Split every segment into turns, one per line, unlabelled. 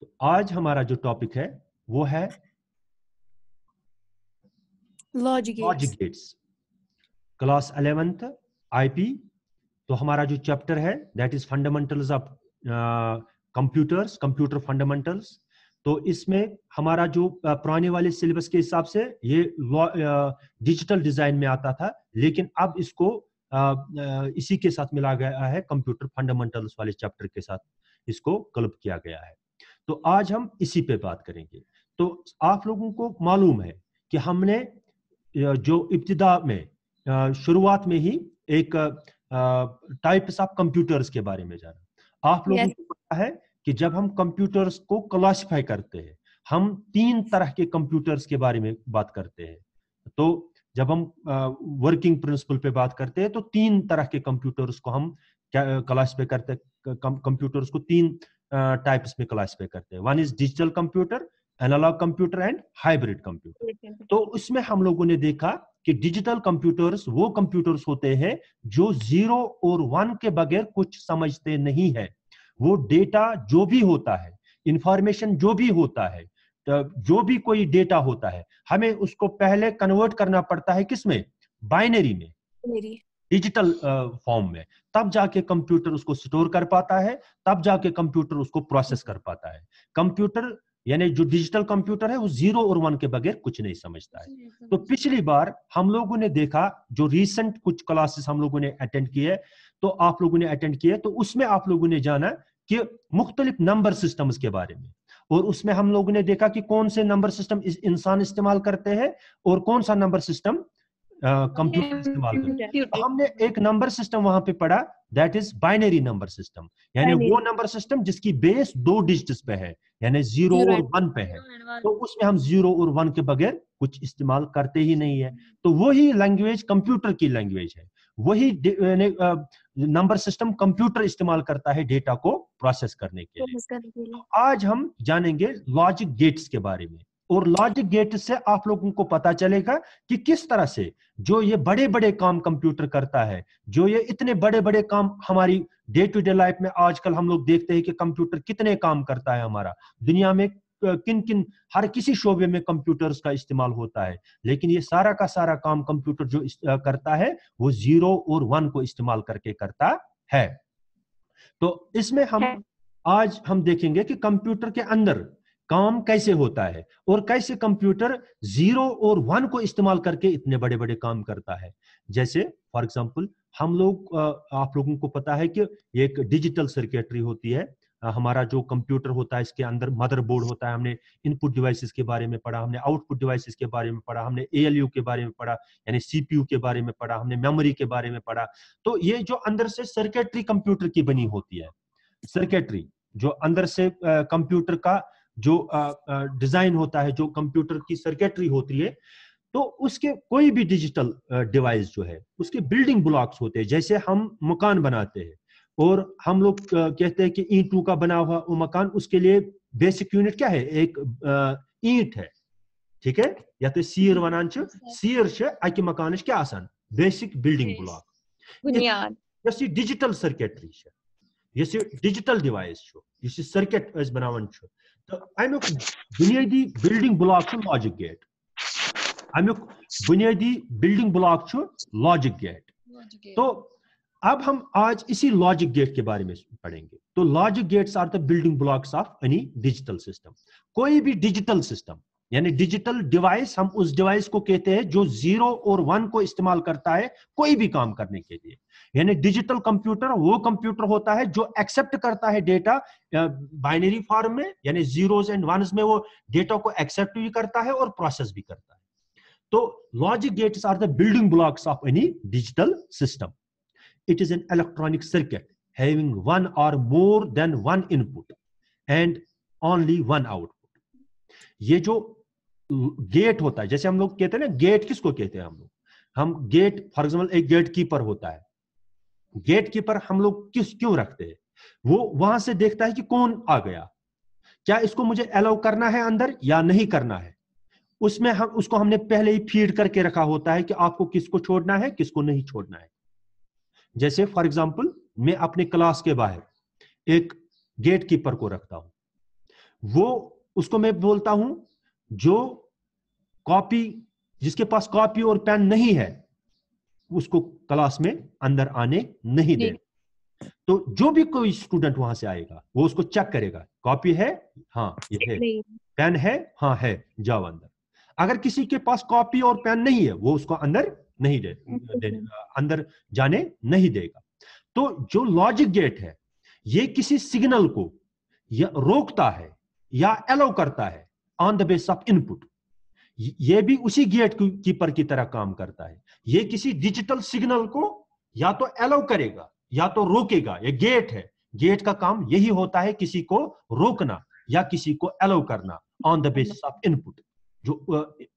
तो आज हमारा जो टॉपिक है वो है logic gates class eleventh IP तो हमारा जो चैप्टर है that is fundamentals of computers computer fundamentals तो इसमें हमारा जो uh, पुराने वाले सिलेबस के हिसाब से ये डिजिटल डिजाइन uh, में आता था लेकिन अब इसको uh, इसी के साथ मिला गया है कंप्यूटर फंडामेंटल्स वाले चैप्टर के साथ इसको क्लब किया गया है तो आज हम इसी पे बात करेंगे तो आप लोगों को मालूम है कि हमने जो इब्तदा में शुरुआत में ही एक टाइप्स ऑफ कंप्यूटर्स के बारे में जाना आप लोगों को पता है कि जब हम कंप्यूटर्स को क्लासिफाई करते हैं हम तीन तरह के कंप्यूटर्स के बारे में बात करते हैं तो जब हम वर्किंग प्रिंसिपल पे बात करते हैं तो तीन तरह के कंप्यूटर्स को हम क्लासिफाई करते कंप्यूटर्स को तीन टाइप्स में क्लासिफाई करते हैं one is digital computer analog computer and hybrid computer तो उसमें हम लोगों ने देखा कि डिजिटल कंप्यूटर्स वो कंप्यूटर्स होते हैं जो जीरो और वन के बगैर कुछ समझते नहीं है वो डेटा जो भी होता है इंफॉर्मेशन जो भी होता है जो भी कोई डेटा होता है हमें उसको पहले कन्वर्ट करना पड़ता है किसमें बाइनरी में डिजिटल फॉर्म में तब जाके कंप्यूटर उसको स्टोर कर पाता है तब जाके कंप्यूटर उसको प्रोसेस कर पाता है कंप्यूटर यानी जो डिजिटल कंप्यूटर है वो जीरो और वन के बगैर कुछ नहीं समझता है तो पिछली बार हम लोगों ने देखा जो रिसेंट कुछ क्लासेस हम लोगों ने अटेंड किए तो आप लोगों ने अटेंड किए तो उसमें आप लोगों ने जाना कि मुख्तलिफ नंबर सिस्टम्स के बारे में और उसमें हम लोगों ने देखा कि कौन से नंबर सिस्टम इंसान इस्तेमाल करते हैं और कौन सा नंबर सिस्टम कंप्यूटर इस्तेमाल करते तो हमने एक नंबर सिस्टम वहां पे पढ़ा that is binary number system यानी वो नंबर सिस्टम जिसकी बेस दो डिजिट्स पे है यानी जीरो और वन पे है तो उसमें हम जीरो और वन के बगैर कुछ इस्तेमाल करते ही नहीं है हम्म। तो वही लैंग्वेज कंप्यूटर की लैंग्वेज है वही नंबर सिस्टम कंप्यूटर इस्तेमाल करता है डेटा को प्रोसेस करने के लिए तो आज हम जानेंगे लॉजिक गेट्स के बारे में और लॉजिक गेट से आप लोगों को पता चलेगा कि किस तरह से जो ये बड़े बड़े काम कंप्यूटर करता है जो ये इतने बड़े बड़े काम हमारी डे टू डे लाइफ में आजकल हम लोग देखते हैं कि कंप्यूटर कितने काम करता है हमारा दुनिया में किन किन हर किसी शोबे में कंप्यूटर्स का इस्तेमाल होता है लेकिन ये सारा का सारा काम कंप्यूटर जो करता है वो जीरो और वन को इस्तेमाल करके करता है तो इसमें हम आज हम देखेंगे कि कंप्यूटर के अंदर काम कैसे होता है और कैसे कंप्यूटर जीरो और वन को इस्तेमाल करके इतने बड़े बड़े काम करता है जैसे फॉर एग्जाम्पल हम लोग आप लोगों को पता है कि एक डिजिटल सर्किटरी होती है हमारा जो कंप्यूटर होता है इसके अंदर मदरबोर्ड होता है हमने इनपुट डिवाइसेस के बारे में पढ़ा हमने आउटपुट डिवाइसेस के बारे में पढ़ा हमने एएलयू के बारे में पढ़ा यानी सीपीयू के बारे में पढ़ा हमने मेमोरी के बारे में पढ़ा तो ये जो अंदर से सर्किटरी कंप्यूटर की बनी होती है सर्किटरी जो अंदर से कंप्यूटर का जो डिजाइन होता है जो कंप्यूटर की सर्किटरी होती है तो उसके कोई भी डिजिटल डिवाइस जो है उसके बिल्डिंग ब्लॉक्स होते हैं जैसे हम मकान बनाते हैं और हम लोग कहते हैं कि ईंटों का बना हुआ वो मकान उसके लिए बेसिक यूनिट क्या है एक ईंट है ठीक है या तो सीर वनान हाँ, सीर अकि मकान क्या आसान basic building block yes digital circuitry digital device circuit बनावान तो अमुक बुनियादी बिल्डिंग ब्लॉक लॉजिक गेट अमुक बुनियादी बिल्डिंग ब्लॉक लॉजिक गेट तो अब हम आज इसी लॉजिक गेट के बारे में पढ़ेंगे तो logic gates are the building blocks of any digital system कोई भी डिजिटल सिस्टम यानी डिजिटल डिवाइस हम उस डिवाइस को कहते हैं जो जीरो और वन को इस्तेमाल करता है कोई भी काम करने के लिए यानी डिजिटल कंप्यूटर वो कंप्यूटर होता है जो एक्सेप्ट करता है डेटा बाइनरी फॉर्म में यानी जीरोस एंड वंस में वो डेटा को एक्सेप्ट भी करता है और प्रोसेस भी करता है तो logic gates are the building blocks of any digital system it is an electronic circuit having one or more than one input and only ये जो गेट होता है जैसे हम लोग कहते हैं ना गेट किसको कहते हैं हम लोग हम गेट फॉर एग्जाम्पल एक गेट कीपर होता है गेट कीपर हम लोग किस क्यों रखते हैं वो वहां से देखता है कि कौन आ गया क्या इसको मुझे अलाउ करना है अंदर या नहीं करना है उसमें हम उसको हमने पहले ही फीड करके रखा होता है कि आपको किसको छोड़ना है किसको नहीं छोड़ना है जैसे फॉर एग्जाम्पल मैं अपने क्लास के बाहर एक गेट कीपर को रखता हूं वो उसको मैं बोलता हूं जो कॉपी जिसके पास कॉपी और पेन नहीं है उसको क्लास में अंदर आने नहीं देना तो जो भी कोई स्टूडेंट वहां से आएगा वो उसको चेक करेगा कॉपी है हाँ ये है पेन है हाँ है जाओ अंदर अगर किसी के पास कॉपी और पेन नहीं है वो उसको अंदर नहीं दे, दे अंदर जाने नहीं देगा तो जो लॉजिक गेट है ये किसी सिग्नल को या रोकता है या एलो करता है on the base of input ये भी उसी गेट कीपर की तरह काम करता है ये किसी डिजिटल सिग्नल को या तो अलाउ करेगा या तो रोकेगा ये गेट है गेट का काम यही होता है किसी को रोकना या किसी को अलाउ करना on the basis of input जो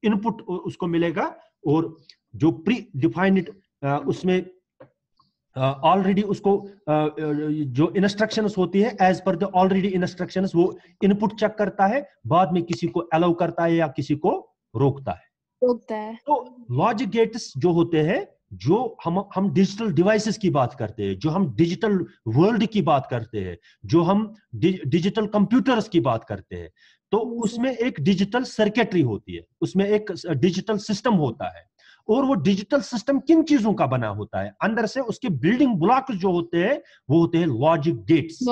इनपुट uh, उसको मिलेगा और जो प्री डिफाइंड उसमें ऑलरेडी uh, उसको uh, uh, जो इंस्ट्रक्शन होती है as per the already instruction वो इनपुट चेक करता है बाद में किसी को अलाउ करता है या किसी को रोकता है रोकता है तो लॉजिक गेट्स जो होते हैं जो हम हम डिजिटल डिवाइसेस की बात करते हैं जो हम डिजिटल वर्ल्ड की बात करते हैं जो हम डिजिटल कंप्यूटर्स की बात करते हैं तो हम्म। उसमें एक डिजिटल सर्किटरी होती है उसमें एक डिजिटल सिस्टम होता है और वो डिजिटल सिस्टम किन चीजों का बना होता है अंदर से उसके बिल्डिंग ब्लॉक जो होते हैं वो होते हैं लॉजिक गेट्स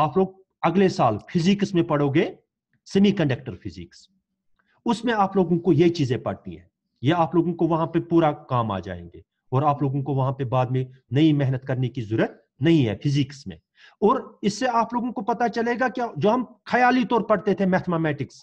आप लोग अगले साल फिजिक्स में पढ़ोगे सेमीकंडक्टर फिजिक्स उसमें आप लोगों को ये चीजें पढ़ती है ये आप लोगों को वहां पे पूरा काम आ जाएंगे और आप लोगों को वहां पे बाद में नई मेहनत करने की जरूरत नहीं है फिजिक्स में और इससे आप लोगों को पता चलेगा कि जो हम ख्याली तौर पढ़ते थे मैथमेटिक्स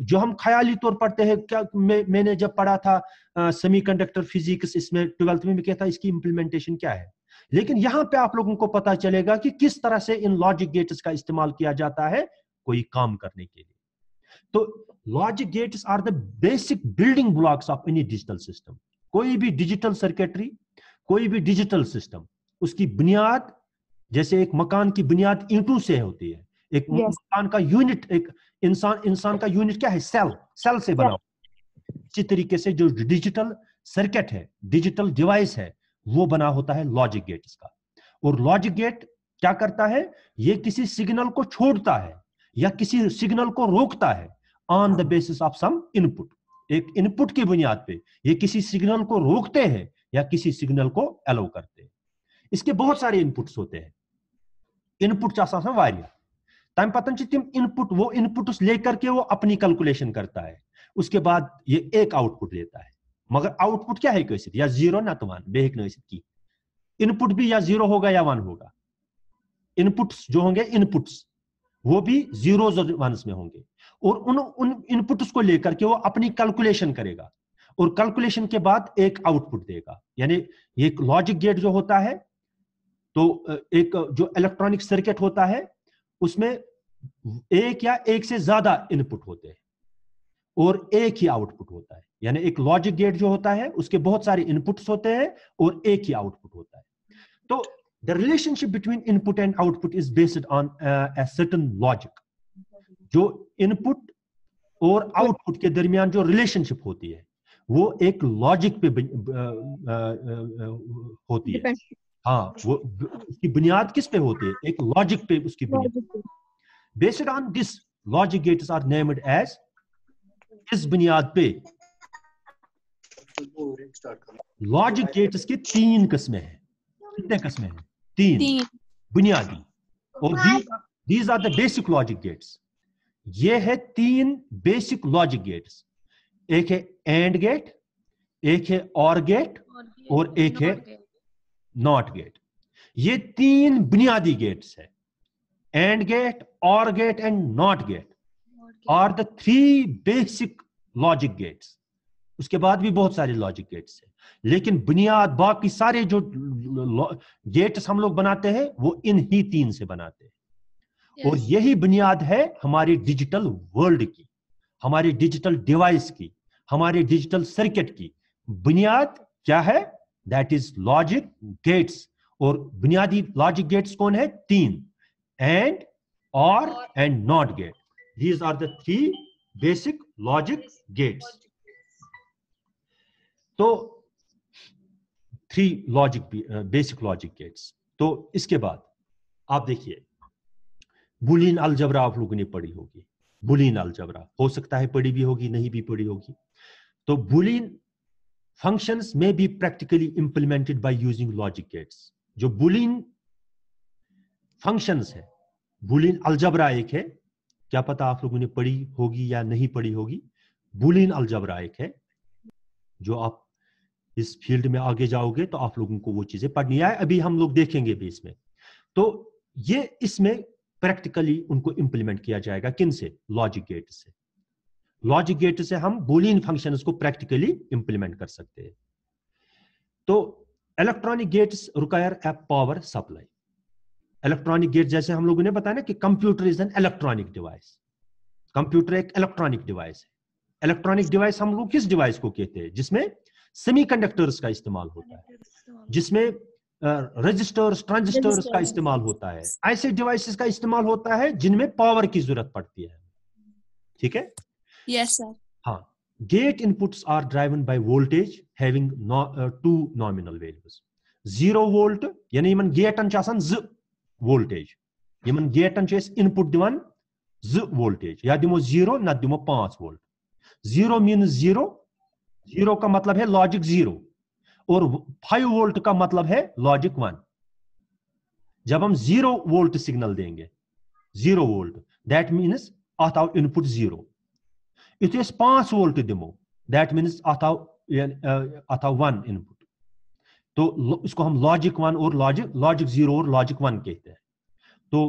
जो हम ख्याली तौर पढ़ते हैं क्या मैं, मैंने जब पढ़ा था सेमीकंडक्टर फिजिक्स इसमें ट्वेल्थ में भी किया था इसकी इम्प्लीमेंटेशन क्या है लेकिन यहाँ पे आप लोगों को पता चलेगा कि किस तरह से इन लॉजिक गेट्स का इस्तेमाल किया जाता है कोई काम करने के लिए तो logic gates are the basic building blocks of any digital system कोई भी डिजिटल सर्किटरी कोई भी डिजिटल सिस्टम उसकी बुनियाद जैसे एक मकान की बुनियाद ईंटों से होती है एक yes. इंसान का यूनिट एक इंसान इंसान का यूनिट क्या है सेल सेल से बना yes. इसी तरीके से जो डिजिटल सर्किट है डिजिटल डिवाइस है वो बना होता है लॉजिक गेट इसका और लॉजिक गेट क्या करता है ये किसी सिग्नल को छोड़ता है या किसी सिग्नल को रोकता है on the basis of some input एक इनपुट की बुनियाद पे ये किसी सिग्नल को रोकते हैं या किसी सिग्नल को एलो करते हैं इसके बहुत सारे इनपुट्स होते हैं इनपुट चासा वायरिया टाइम पतनचितिम इनपुट वो इनपुट उस लेकर के वो अपनी कैलकुलेशन करता है उसके बाद ये एक आउटपुट लेता है मगर आउटपुट क्या है कैसे या जीरो ना तो वन बेहक की इनपुट भी या जीरो होगा या वन होगा इनपुट्स जो होंगे इनपुट्स वो भी जीरो और में होंगे और उन उन इनपुट्स को लेकर के वो अपनी कैलकुलेशन करेगा और कैलकुलेशन के बाद एक आउटपुट देगा यानी एक लॉजिक गेट जो होता है तो एक जो इलेक्ट्रॉनिक सर्किट होता है उसमें एक या एक से ज्यादा इनपुट होते हैं और एक ही आउटपुट होता है यानी एक लॉजिक गेट जो होता है उसके बहुत सारे इनपुट्स होते हैं और एक ही आउटपुट होता है तो the relationship between input and output is based on uh, certain logic जो इनपुट और आउटपुट के दरमियान जो रिलेशनशिप होती है वो एक लॉजिक पे uh, uh, uh, होती है हाँ वो उसकी बुनियाद किस पे होती है एक लॉजिक पे उसकी बुनियाद based on this logic gates are named as इस बुनियाद पे लॉजिक गेट्स के तीन किस्में हैं कितने किस्में हैं तीन, तीन। बुनियादी और these are the basic logic gates ये है तीन बेसिक लॉजिक गेट्स एक है एंड गेट एक है और गेट और एक है नॉट गेट ये तीन बुनियादी गेट्स है and gate or gate and not gate और the three basic logic gates उसके बाद भी बहुत सारे लॉजिक गेट्स हैं लेकिन बुनियाद बाकी सारे जो गेट्स हम लोग बनाते हैं वो इन ही तीन से बनाते हैं yes. और यही बुनियाद है हमारी डिजिटल वर्ल्ड की हमारी डिजिटल डिवाइस की हमारे डिजिटल सर्किट की बुनियाद क्या है दैट इज लॉजिक गेट्स और बुनियादी लॉजिक गेट्स कौन है तीन and or and not gate these are the three basic logic gates तो three logic basic logic gates तो इसके बाद आप देखिए बुलिन अलजबरा आप लोगों ने पढ़ी होगी बुलिन अलजबरा हो सकता है पढ़ी भी होगी नहीं भी पढ़ी होगी तो Boolean functions may be practically implemented by using logic gates jo boolean functions hai boolean algebra ek hai kya pata aap लोगों ne padhi hogi ya nahi padhi hogi boolean algebra ek hai jo aap इस field में आगे जाओगे तो आप लोगों को वो चीजें पढ़नी आए अभी हम लोग देखेंगे भी इसमें तो ये इसमें प्रैक्टिकली उनको इंप्लीमेंट किया जाएगा किन से लॉजिक गेट से लॉजिक गेट से हम बुलियन फंक्शन को प्रैक्टिकली इंप्लीमेंट कर सकते हैं तो electronic gates require a power supply electronic gate जैसे हम लोगों ने बताया ना कि computer is an electronic device computer एक इलेक्ट्रॉनिक डिवाइस है इलेक्ट्रॉनिक डिवाइस हम लोग किस डिवाइस को कहते हैं जिसमें सेमीकंडक्टर्स का इस्तेमाल होता है जिसमें रजिस्टर्स ट्रांजिस्टर्स का इस्तेमाल होता है ऐसे डिवाइसेस का इस्तेमाल होता है जिनमें पावर की जरूरत पड़ती है ठीक है Yes, sir. ha Gate inputs are driven by voltage having no, uh, two nominal values. Zero volt, yani yaman gate an chasan z voltage. Yaman gate an chas input divan z voltage. Ya dimo zero, na dimo 5 volt. Zero minus zero. Zero ka matlab hai logic zero और five volt ka matlab hai logic one जब हम zero volt signal देंगे zero volt that means out input zero it is पांच volt दिमो that means अथ अथ one input तो इसको हम लॉजिक वन और लॉजिक लॉजिक जीरो और लॉजिक वन कहते हैं तो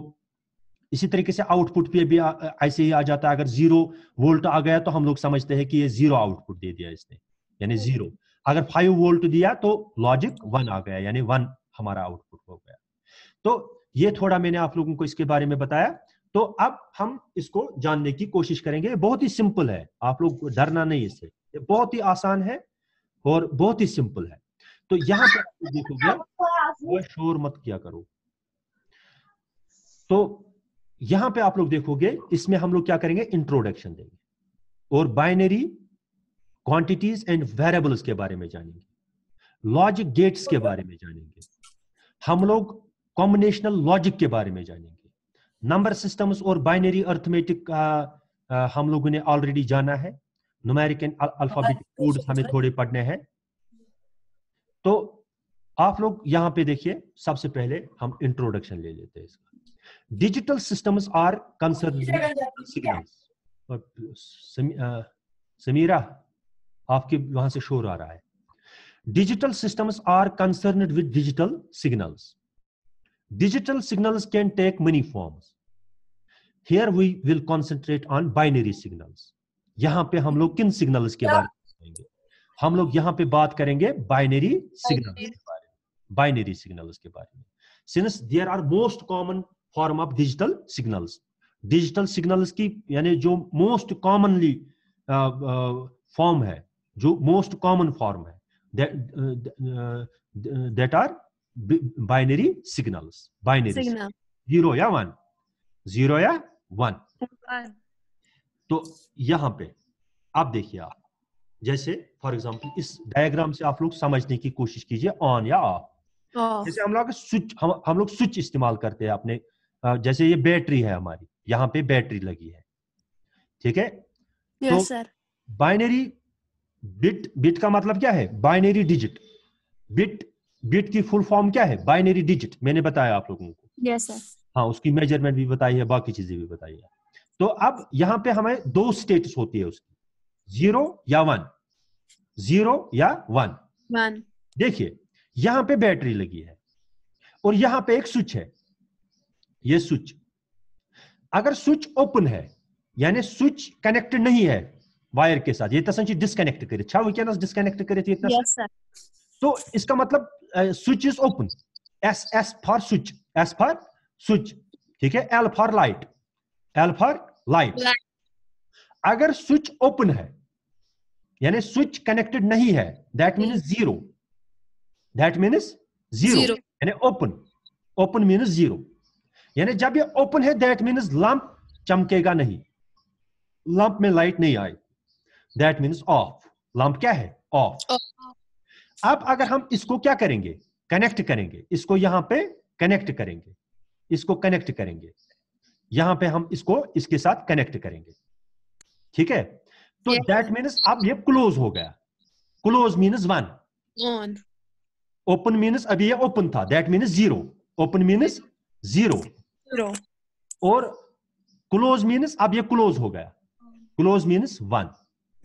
इसी तरीके से आउटपुट पे भी uh, ऐसे ही आ जाता है अगर जीरो वोल्ट आ गया तो हम लोग समझते हैं कि ये जीरो आउटपुट दे दिया इसने यानी जीरो hmm. अगर फाइव वोल्ट दिया तो लॉजिक वन आ गया यानी वन हमारा आउटपुट हो गया तो ये थोड़ा मैंने आप लोगों को इसके बारे में बताया तो अब हम इसको जानने की कोशिश करेंगे बहुत ही सिंपल है आप लोग डरना नहीं इससे ये बहुत ही आसान है और बहुत ही सिंपल है तो यहां पर देखोगे शोर मत किया करो तो यहां पे आप लोग देखोगे इसमें हम लोग क्या करेंगे इंट्रोडक्शन देंगे और बाइनरी क्वांटिटीज एंड वेरिएबल्स के बारे में जानेंगे लॉजिक गेट्स के बारे में जानेंगे हम लोग कॉम्बिनेशनल लॉजिक के बारे में जानेंगे नंबर सिस्टम्स और बाइनरी अर्थमेटिक हम लोगों ने ऑलरेडी जाना है नुमेरिकन अल्फाबेटिक कोड हमें थोड़े पढ़ने हैं तो आप लोग यहां पे देखिए सबसे पहले हम इंट्रोडक्शन ले लेते हैं इसका digital systems are concern signals Samira आपके वहां से शोर आ रहा है digital systems are concerned with digital signals Digital signals can take many forms. Here we will concentrate on binary signals. यहाँ पे हम लोग किन सिग्नल्स के बारे में करेंगे हम लोग यहाँ पे बात करेंगे बाइनरी सिग्नल के बारे में बाइनरी सिग्नल्स के बारे में since there are most common form of digital signals digital signals की यानी जो मोस्ट कॉमनली फॉर्म है जो मोस्ट कॉमन फॉर्म है that are binary signals. Binary signal. Zero या वन जीरो या वन तो यहां पे आप देखिए आप जैसे फॉर एग्जाम्पल इस डायग्राम से आप लोग समझने की कोशिश कीजिए ऑन या ऑफ जैसे हम लोग स्विच हम हम लोग स्विच इस्तेमाल करते हैं अपने जैसे ये बैटरी है हमारी यहाँ पे बैटरी लगी है ठीक है yes, तो बाइनरी बिट बिट का मतलब क्या है बाइनरी डिजिट बिट बिट की फुल फॉर्म क्या है बाइनरी डिजिट मैंने बताया आप लोगों को yes, sir. हाँ उसकी मेजरमेंट भी बताई है बाकी चीजें भी बताई है तो अब यहाँ पे हमें दो स्टेटस होती है उसकी जीरो या वन जीरो या वन वन देखिए यहां पे बैटरी लगी है और यहां पे एक स्विच है ये स्विच अगर स्विच ओपन है यानी स्विच कनेक्टेड नहीं है वायर के साथ ये तसंची तो डिस्कनेक्ट करे छा डिस्कनेक्ट करे थी इतना yes, तो इसका मतलब switch is open S S for switch S for switch ठीक है L for light L for light अगर स्विच ओपन है यानी स्विच कनेक्टेड नहीं है that means zero that means zero open open means zero यानी जब ये ओपन है दैट मीनस लंप चमकेगा नहीं लंप में लाइट नहीं आई दैट मीनस ऑफ लंप क्या है ऑफ अब अगर हम इसको क्या करेंगे कनेक्ट करेंगे इसको यहां पे कनेक्ट करेंगे इसको कनेक्ट करेंगे यहां पे हम इसको इसके साथ कनेक्ट करेंगे ठीक है तो दैट मीन्स अब ये क्लोज हो गया close means one open means अभी ये ओपन था that means zero open means zero और क्लोज मीन्स अब ये क्लोज हो गया क्लोज मीन्स वन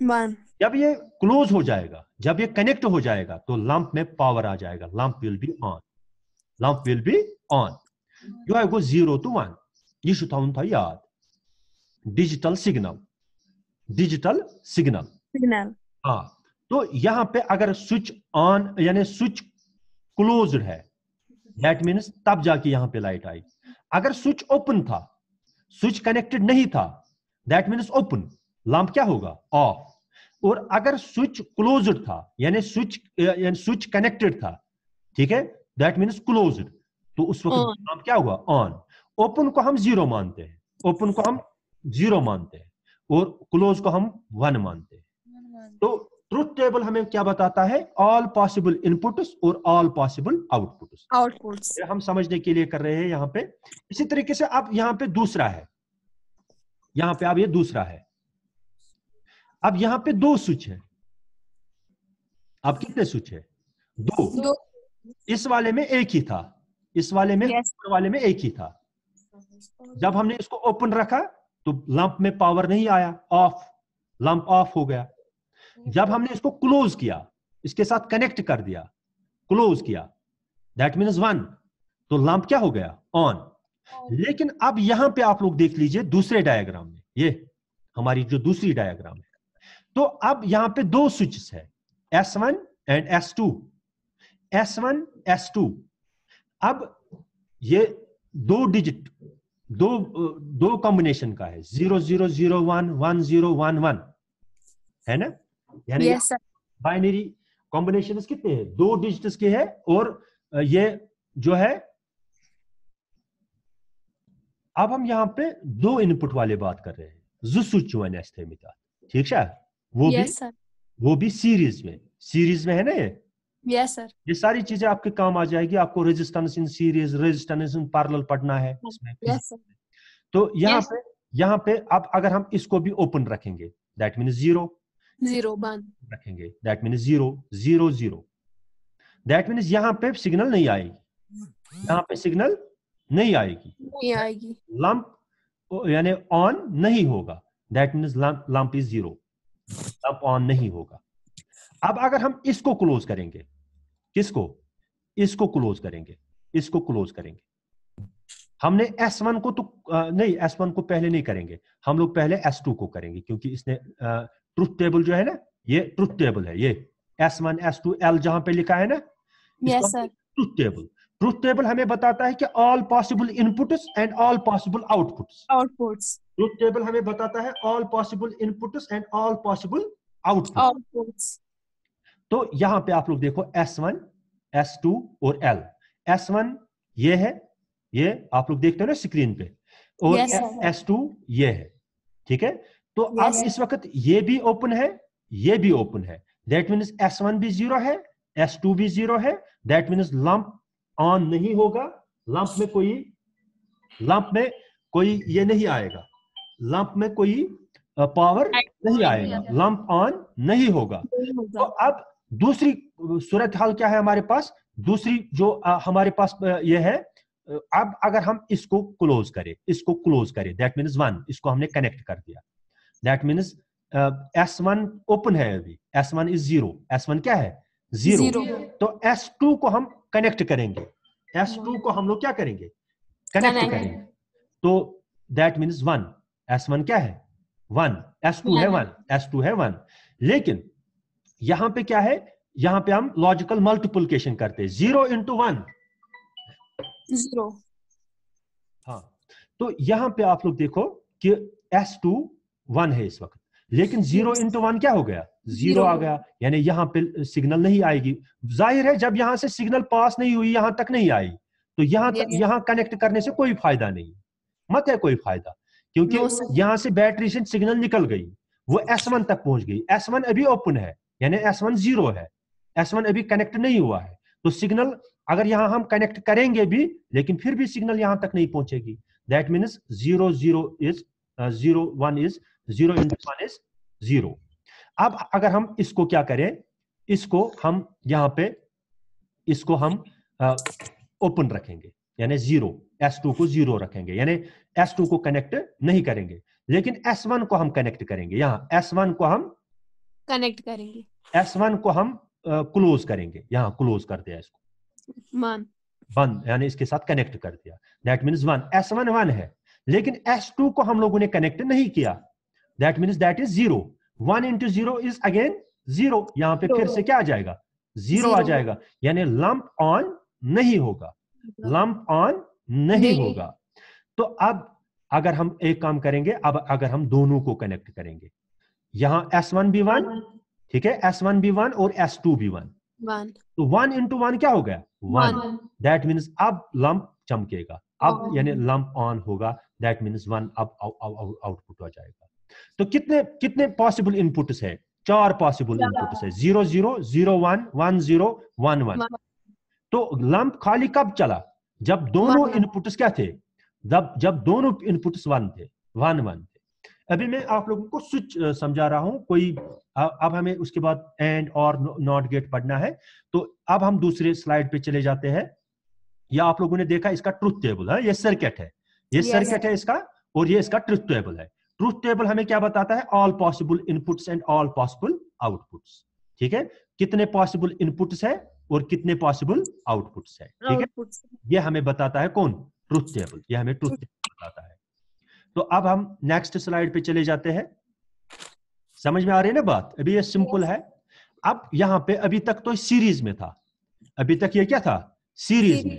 वन जब ये क्लोज हो जाएगा जब ये कनेक्ट हो जाएगा तो लंप में पावर आ जाएगा lamp will be on lamp will be on है आगो जीरो टू वन ये थाउन था याद digital signal digital signal signal हाँ तो यहां पे अगर स्विच ऑन यानी स्विच क्लोज है दैट मीन्स तब जाके यहां पे लाइट आई अगर स्विच ओपन था स्विच कनेक्टेड नहीं था दैट मीन्स ओपन लंप क्या होगा ऑफ और अगर स्विच क्लोज था यानी स्विच यानी स्विच कनेक्टेड था ठीक है दैट मीन क्लोज तो उस वक्त क्या हुआ ऑन ओपन को हम जीरो मानते हैं ओपन को हम जीरो मानते हैं और क्लोज को हम वन मानते हैं तो ट्रुथ टेबल हमें क्या बताता है ऑल पॉसिबल इनपुट्स और ऑल पॉसिबल आउटपुट्स आउटपुट्स हम समझने के लिए कर रहे हैं यहाँ पे इसी तरीके से आप यहाँ पे दूसरा है यहाँ पे आप ये दूसरा है अब यहां पे दो स्विच है अब कितने स्विच है दो, दो। इस वाले में एक ही था इस वाले में yes. वाले में एक ही था जब हमने इसको ओपन रखा तो लंप में पावर नहीं आया ऑफ लंप ऑफ हो गया जब हमने इसको क्लोज किया इसके साथ कनेक्ट कर दिया क्लोज किया दैट मीन वन तो लंप क्या हो गया ऑन लेकिन अब यहां पे आप लोग देख लीजिए दूसरे डायग्राम में ये हमारी जो दूसरी डायग्राम है तो अब यहां पे दो स्विचेस है S one and S two S one S two अब ये दो डिजिट दो दो कॉम्बिनेशन का है zero zero zero one one zero one one है ना यानी yes, बाइनरी कॉम्बिनेशन कितने हैं दो डिजिट के हैं और ये जो है अब हम यहाँ पे दो इनपुट वाले बात कर रहे हैं जो वन सूचुवन ठीक है वो yes, भी sir. वो भी सीरीज में सीरीज में है ना ये yes, ये सारी चीजें आपके काम आ जाएगी आपको resistance in series resistance in parallel पढ़ना है yes, sir. तो यहाँ yes, पे यहाँ पे आप अगर हम इसको भी ओपन रखेंगे दैट मीन जीरो जीरो बंद रखेंगे that mean zero zero zero that mean यहाँ पे सिग्नल नहीं आएगी यहाँ पे सिग्नल नहीं आएगी नहीं आएगी लंप यानी ऑन नहीं होगा that mean lamp is zero सब ऑन नहीं होगा अब अगर हम इसको क्लोज करेंगे किसको इसको क्लोज करेंगे इसको क्लोज करेंगे हमने S1 को तो आ, नहीं S1 को पहले नहीं करेंगे हम लोग पहले S2 को करेंगे क्योंकि इसने ट्रुथ टेबल जो है ना ये ट्रुथ टेबल है ये S1 S2 L जहां पे लिखा है ना yes truth table truth table हमें बताता है कि all possible inputs and all possible outputs outputs truth table हमें बताता है all possible input and all possible output तो यहां पे आप लोग देखो S1, S2 और L. S1 ये है ये आप लोग देखते हो ना स्क्रीन पे और yes, S2 ये है ठीक है तो yes, अब इस वक्त ये भी ओपन है ये भी ओपन है दैट मीन्स S1 भी जीरो है S2 भी जीरो है दैट मीन्स लंप ऑन नहीं होगा लंप में कोई लंप में कोई ये नहीं आएगा लंप में कोई पावर नहीं आएगा लंप ऑन नहीं होगा तो अब दूसरी सूरत हाल क्या है हमारे पास दूसरी जो हमारे पास ये है अब अगर हम इसको क्लोज करें इसको क्लोज करें दैट मीन वन इसको हमने कनेक्ट कर दिया that mean S one open है अभी S one is zero S one क्या है जीरो तो एस टू को हम कनेक्ट करेंगे एस टू को हम लोग क्या करेंगे कनेक्ट करेंगे तो that mean one S one क्या है वन एस टू है वन एस टू है वन लेकिन यहां पे क्या है यहां पे हम लॉजिकल मल्टीप्लीकेशन करते हैं जीरो इंटू वन जीरो हाँ तो यहां पे आप लोग देखो कि एस टू वन है इस वक्त लेकिन जीरो इंटू वन क्या हो गया जीरो आ गया यानी यहाँ पे सिग्नल नहीं आएगी जाहिर है जब यहां से सिग्नल पास नहीं हुई यहां तक नहीं आई तो यहाँ यहां यहाँ कनेक्ट करने से कोई फायदा नहीं मत है कोई फायदा क्योंकि यहाँ से बैटरी से सिग्नल निकल गई वो एस वन तक पहुंच गई एस वन अभी ओपन है यानी S1 वन जीरो है S1 अभी कनेक्ट नहीं हुआ है तो सिग्नल अगर यहाँ हम कनेक्ट करेंगे भी लेकिन फिर भी सिग्नल यहाँ तक नहीं पहुंचेगी that mean zero zero is zero one is zero into one is zero अब अगर हम इसको क्या करें इसको हम यहाँ पे इसको हम ओपन uh, रखेंगे यानी जीरो एस टू को जीरो रखेंगे यानी एस टू को कनेक्ट नहीं करेंगे लेकिन एस वन को हम कनेक्ट करेंगे यहाँ एस वन को हम कनेक्ट करेंगे एस वन को हम क्लोज uh, करेंगे यहाँ क्लोज कर दिया इसको वन वन यानी इसके साथ कनेक्ट कर दिया that means one S one one है लेकिन एस टू को हम लोगों ने कनेक्ट नहीं किया that means that is zero one into zero is again zero यहाँ पे फिर से क्या आ जाएगा जीरो आ जाएगा यानी लंप ऑन नहीं होगा लंप ऑन नहीं होगा तो अब अगर हम एक काम करेंगे अब अगर हम दोनों को कनेक्ट करेंगे यहां एस वन बी वन ठीक है एस वन बी वन और एस टू बी वन तो वन इंटू वन क्या हो गया वन दैट मीन्स अब लंप चमकेगा अब यानी लंप ऑन होगा दैट मीन्स वन अब आउटपुट आ जाएगा तो कितने कितने पॉसिबल इनपुट्स है चार पॉसिबल इनपुट्स है zero zero zero one one zero one one तो लंप खाली कब चला जब दोनों इनपुट्स क्या थे जब जब दोनों इनपुट्स वन थे वन वन थे अभी मैं आप लोगों को स्विच समझा रहा हूं कोई अब हमें उसके बाद एंड और नॉट गेट पढ़ना है तो अब हम दूसरे स्लाइड पे चले जाते हैं या आप लोगों ने देखा इसका ट्रुथ टेबल हाँ, है ये सर्किट है ये सर्किट है इसका और ये इसका ट्रुथ टेबल है ट्रुथ टेबल हमें क्या बताता है all possible inputs and all possible outputs ठीक है कितने पॉसिबल इनपुट्स है और कितने पॉसिबल आउटपुट्स है ठीक है ये हमें बताता है कौन ट्रुथ टेबल ये हमें ट्रुथ टेबल बताता है तो अब हम नेक्स्ट स्लाइड पे चले जाते हैं समझ में आ रही है ना बात अभी ये सिंपल है अब यहाँ पे अभी तक तो सीरीज में था अभी तक ये क्या था सीरीज में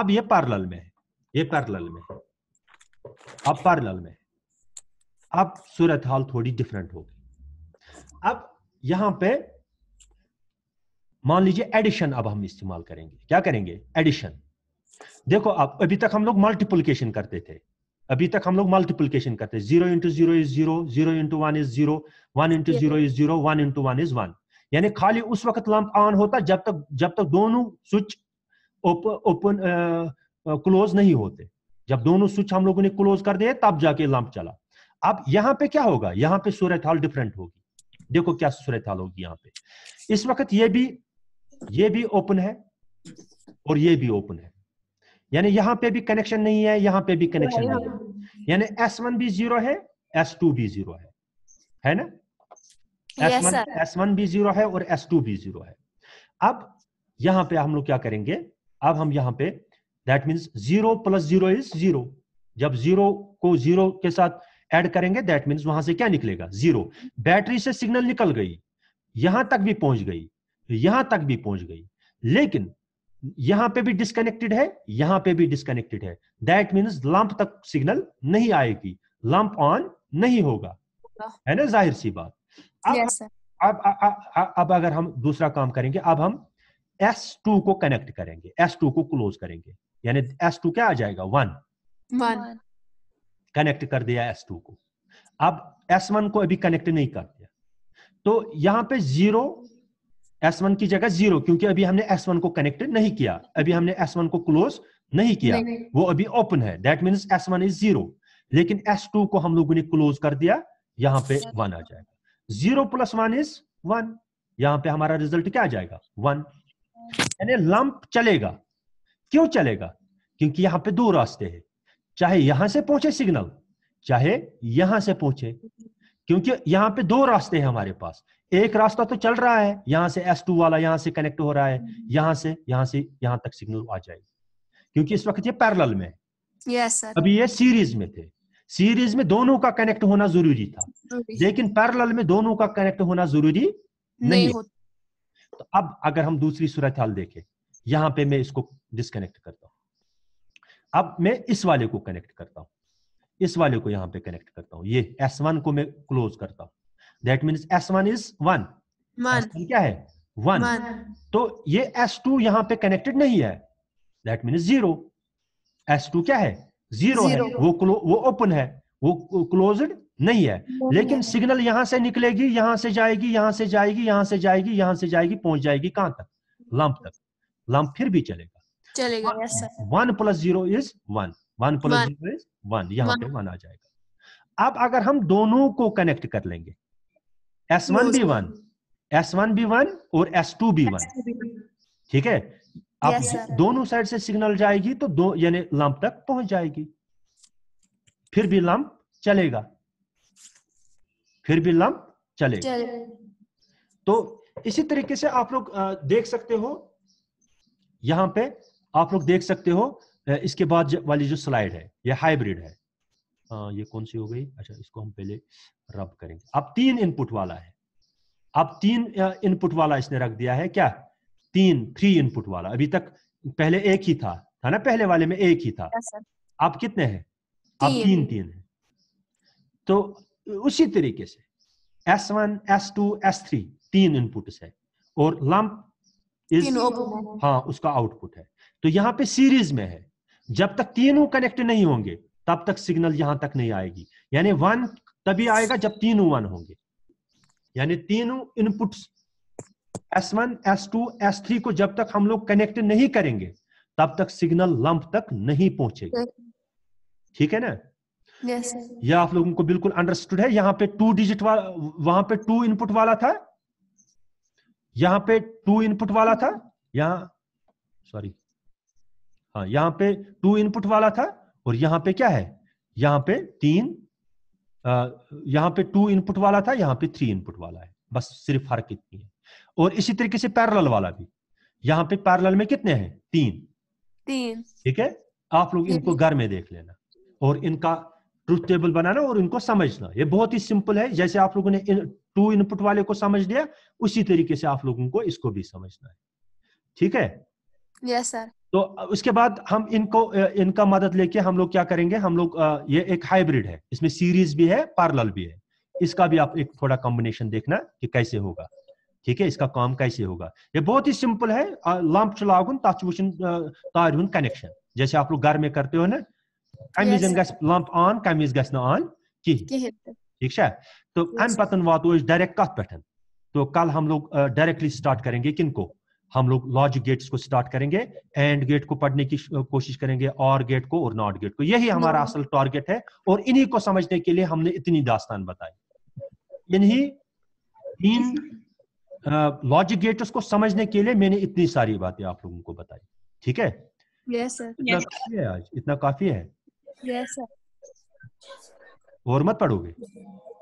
अब ये पार्लल में है ये पार्लल में है अब पार्लल में अब सूरत हाल थोड़ी डिफरेंट होगी अब यहां पे मान लीजिए एडिशन अब हम इस्तेमाल करेंगे क्या करेंगे एडिशन देखो अब अभी तक हम लोग मल्टीप्लीकेशन करते थे अभी तक हम लोग मल्टीप्लीकेशन करते zero into zero is zero zero into one is zero one into zero is zero one into one is one यानी खाली उस वक्त लंप ऑन होता जब तक जब तक दोनों स्विच ओपन क्लोज नहीं होते जब दोनों स्विच हम लोगों ने क्लोज कर दिए तब जाके लंप चला अब यहाँ पे क्या होगा यहाँ पे सूरत हाल डिफरेंट होगी देखो क्या सूरत हाल होगी यहाँ पे इस वक्त ये भी ये भी ओपन है और ये भी ओपन है यानी यहां पे भी कनेक्शन नहीं है यहां पे भी कनेक्शन नहीं है यानी एस वन भी जीरो है एस टू भी जीरो है है ना एस वन एस वन भी जीरो है और एस टू भी जीरो है अब यहां पे हम लोग क्या करेंगे अब हम यहां पे that means zero plus zero is zero जब जीरो को जीरो के साथ ऐड करेंगे दैट मीन्स वहां से क्या निकलेगा जीरो बैटरी से सिग्नल निकल गई यहां तक भी पहुंच गई यहां तक भी पहुंच गई लेकिन यहां पे भी डिस्कनेक्टेड है यहां पे भी डिस्कनेक्टेड है दैट मीन्स लंप तक सिग्नल नहीं आएगी लंप ऑन नहीं होगा है ना जाहिर सी बात अब yes, अब, अब, अब अगर हम दूसरा काम करेंगे अब हम S2 को कनेक्ट करेंगे S2 को क्लोज करेंगे यानी S2 क्या आ जाएगा वन वन कनेक्ट कर दिया S2 को अब S1 को अभी कनेक्ट नहीं कर दिया तो यहां पे जीरो S1 की जगह जीरो क्योंकि अभी हमने S1 को कनेक्ट नहीं किया अभी हमने S1 को क्लोज नहीं किया नहीं, नहीं। वो अभी ओपन है that mean S one is zero लेकिन एस टू को हम लोगों ने क्लोज कर दिया यहाँ पे वन आ जाएगा zero plus one is one यहाँ पे हमारा रिजल्ट क्या आ जाएगा वन यानी लंप चलेगा क्यों चलेगा क्योंकि यहाँ पे दो रास्ते हैं चाहे यहां से पहुंचे सिग्नल चाहे यहां से पहुंचे क्योंकि यहाँ पे दो रास्ते हैं हमारे पास एक रास्ता तो चल रहा है यहां से S2 वाला यहाँ से कनेक्ट हो रहा है हम्म। यहां से यहां से यहां तक सिग्नल आ जाएगी क्योंकि इस वक्त ये पैरेलल में है yes, sir. अभी ये सीरीज में थे सीरीज में दोनों का कनेक्ट होना जरूरी था लेकिन पैरेलल में दोनों का कनेक्ट होना जरूरी नहीं, नहीं तो अब अगर हम दूसरी सूरत हाल देखे यहाँ पे मैं इसको डिसकनेक्ट करता हूं अब मैं इस वाले को कनेक्ट करता हूँ इस वाले को यहां पे कनेक्ट करता हूँ ये एस वन को मैं क्लोज करता हूँ that means S one is one क्या है वन तो ये एस टू यहाँ पे कनेक्टेड नहीं है that means zero S two क्या है जीरो है वो क्लो, वो ओपन है वो क्लोज्ड नहीं है लेकिन सिग्नल यहां से निकलेगी यहां से जाएगी यहां से जाएगी यहां से जाएगी यहां से जाएगी पहुंच जाएगी कहां तक लंप तक लंप फिर भी चलेगा चलेगा one plus zero is one one plus zero is one यहाँ पे वन आ जाएगा अब अगर हम दोनों को कनेक्ट कर लेंगे S one B one S one B one और एस टू बी वन ठीक है अब yes, दोनों साइड से सिग्नल जाएगी तो दो यानी लंप तक पहुंच जाएगी फिर भी लंप चलेगा फिर भी लंप चलेगा चले। तो इसी तरीके से आप लोग देख सकते हो यहां पे आप लोग देख सकते हो इसके बाद वाली जो स्लाइड है ये हाइब्रिड है आ, ये कौन सी हो गई अच्छा इसको हम पहले रब करेंगे अब तीन इनपुट वाला है अब तीन इनपुट वाला इसने रख दिया है क्या तीन थ्री इनपुट वाला अभी तक पहले एक ही था है ना पहले वाले में एक ही था अब कितने हैं अब तीन तीन है तो उसी तरीके से S one S two S three तीन इनपुट है और लंप इज हाँ उसका आउटपुट है तो यहाँ पे सीरीज में है जब तक तीनों कनेक्ट नहीं होंगे तब तक सिग्नल यहां तक नहीं आएगी यानी वन तभी आएगा जब तीनों वन होंगे यानी तीनों इनपुट्स टू एस थ्री को जब तक हम लोग कनेक्ट नहीं करेंगे तब तक सिग्नल लंप तक नहीं पहुंचेगी ठीक है ना yes, यह आप लोगों को बिल्कुल अंडरस्टूड है यहां पे टू डिजिट वाला वहां पे टू इनपुट वाला था यहां पे टू इनपुट वाला था यहां सॉरी हाँ यहाँ पे टू इनपुट वाला था और यहाँ पे क्या है यहाँ पे तीन यहाँ पे टू इनपुट वाला था यहाँ पे थ्री इनपुट वाला है बस सिर्फ फर्क इतनी है और इसी तरीके से पैरल वाला भी यहाँ पे पैरल में कितने हैं तीन तीन ठीक है आप लोग इनको घर में देख लेना और इनका ट्रुथ टेबल बनाना और इनको समझना ये बहुत ही सिंपल है जैसे आप लोगों ने टू इनपुट वाले को समझ लिया उसी तरीके से आप लोगों को इसको भी समझना है ठीक है यस yes, सर तो उसके बाद हम इनको इनका मदद लेके हम लोग क्या करेंगे हम लोग ये एक हाइब्रिड है इसमें सीरीज भी है पार्लल भी है इसका भी आप एक थोड़ा कॉम्बिनेशन देखना कि कैसे होगा ठीक है इसका काम कैसे होगा ये बहुत ही सिंपल है लंप चलागुन तथ वुन तार कनेक्शन जैसे आप लोग घर में करते हो ना कमीज yes. लंप ऑन कमीज ग ऑन ठीक है तो अम पतन वो डायरेक्ट कत पे तो कल हम लोग डायरेक्टली स्टार्ट करेंगे किनको हम लोग लॉजिक गेट्स को स्टार्ट करेंगे एंड गेट को पढ़ने की कोशिश करेंगे और गेट को और नॉट गेट को यही हमारा हाँ। असल टारगेट है और इन्हीं को समझने के लिए हमने इतनी दास्तान बताई इन्हीं इन लॉजिक गेट्स को समझने के लिए मैंने इतनी सारी बातें आप लोगों को बताई ठीक है आज इतना काफी है और मत पढ़ोगे